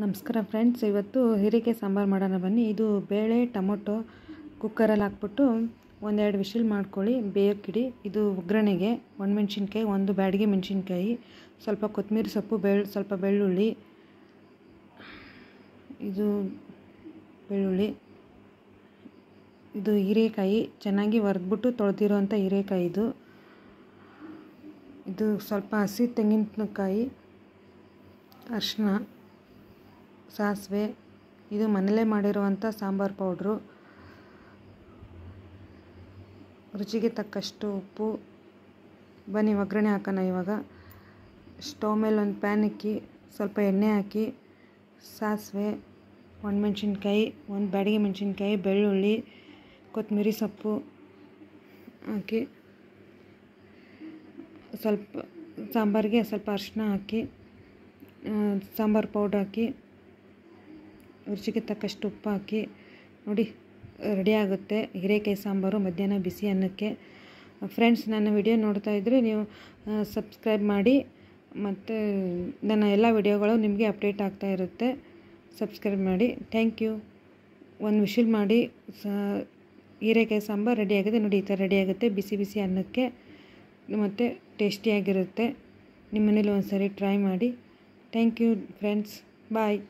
ನಮಸ್ಕಾರ ಫ್ರೆಂಡ್ಸ್ ಇವತ್ತು ಹೀರೆಕಾಯಿ ಸಾಂಬಾರು ಮಾಡೋಣ ಬನ್ನಿ ಇದು ಬೇಳೆ ಟೊಮೊಟೊ ಕುಕ್ಕರಲ್ಲಿ ಹಾಕ್ಬಿಟ್ಟು ಒಂದೆರಡು ವಿಶಿಲ್ ಮಾಡ್ಕೊಳ್ಳಿ ಬೇಯಕ್ಕಿಡಿ ಇದು ಒಗ್ಗರಣೆಗೆ ಒಂದು ಮೆಣಸಿನ್ಕಾಯಿ ಒಂದು ಬ್ಯಾಡಿಗೆ ಮೆಣಸಿನ್ಕಾಯಿ ಸ್ವಲ್ಪ ಕೊತ್ತಂಬರಿ ಸೊಪ್ಪು ಬೆಳ್ಳು ಸ್ವಲ್ಪ ಬೆಳ್ಳುಳ್ಳಿ ಇದು ಬೆಳ್ಳುಳ್ಳಿ ಇದು ಹೀರೆಕಾಯಿ ಚೆನ್ನಾಗಿ ಒರೆದ್ಬಿಟ್ಟು ತೊಳೆದಿರೋವಂಥ ಹೀರೆಕಾಯಿ ಇದು ಇದು ಸ್ವಲ್ಪ ಹಸಿ ತೆಂಗಿನಕಾಯಿ ಅರ್ಶನ ಸಾಸಿವೆ ಇದು ಮನೇಲೇ ಮಾಡಿರುವಂಥ ಸಾಂಬಾರು ಪೌಡ್ರು ರುಚಿಗೆ ತಕ್ಕಷ್ಟು ಉಪ್ಪು ಬನ್ನಿ ಒಗ್ಗರಣೆ ಹಾಕೋಣ ಇವಾಗ ಸ್ಟವ್ ಮೇಲೆ ಒಂದು ಪ್ಯಾನ್ ಇಕ್ಕಿ ಸ್ವಲ್ಪ ಎಣ್ಣೆ ಹಾಕಿ ಸಾಸಿವೆ ಒಂದು ಮೆಣಸಿನ್ಕಾಯಿ ಒಂದು ಬ್ಯಾಡಿಗೆ ಮೆಣಸಿನ್ಕಾಯಿ ಬೆಳ್ಳುಳ್ಳಿ ಕೊತ್ತಂಬರಿ ಸೊಪ್ಪು ಹಾಕಿ ಸ್ವಲ್ಪ ಸಾಂಬಾರಿಗೆ ಸ್ವಲ್ಪ ಅರಿಶಿನ ಹಾಕಿ ಸಾಂಬಾರು ಪೌಡ್ರ್ ಹಾಕಿ ರುಚಿಗೆ ತಕ್ಕಷ್ಟು ಉಪ್ಪು ಹಾಕಿ ನೋಡಿ ರೆಡಿಯಾಗುತ್ತೆ ಹೀರೆಕಾಯಿ ಸಾಂಬಾರು ಮಧ್ಯಾಹ್ನ ಬಿಸಿ ಅನ್ನಕ್ಕೆ ಫ್ರೆಂಡ್ಸ್ ನನ್ನ ವಿಡಿಯೋ ನೋಡ್ತಾ ಇದ್ದರೆ ನೀವು ಸಬ್ಸ್ಕ್ರೈಬ್ ಮಾಡಿ ಮತ್ತು ನನ್ನ ಎಲ್ಲ ವಿಡಿಯೋಗಳು ನಿಮಗೆ ಅಪ್ಡೇಟ್ ಆಗ್ತಾ ಇರುತ್ತೆ ಸಬ್ಸ್ಕ್ರೈಬ್ ಮಾಡಿ ಥ್ಯಾಂಕ್ ಯು ಒಂದು ವಿಶಿಲ್ ಮಾಡಿ ಸ ಹೀರೆಕಾಯಿ ಸಾಂಬಾರು ರೆಡಿಯಾಗುತ್ತೆ ನೋಡಿ ಈ ಥರ ರೆಡಿಯಾಗುತ್ತೆ ಬಿಸಿ ಬಿಸಿ ಅನ್ನಕ್ಕೆ ಮತ್ತು ಟೇಸ್ಟಿಯಾಗಿರುತ್ತೆ ನಿಮ್ಮನೇಲಿ ಒಂದು ಸರಿ ಟ್ರೈ ಮಾಡಿ ಥ್ಯಾಂಕ್ ಯು ಫ್ರೆಂಡ್ಸ್ ಬಾಯ್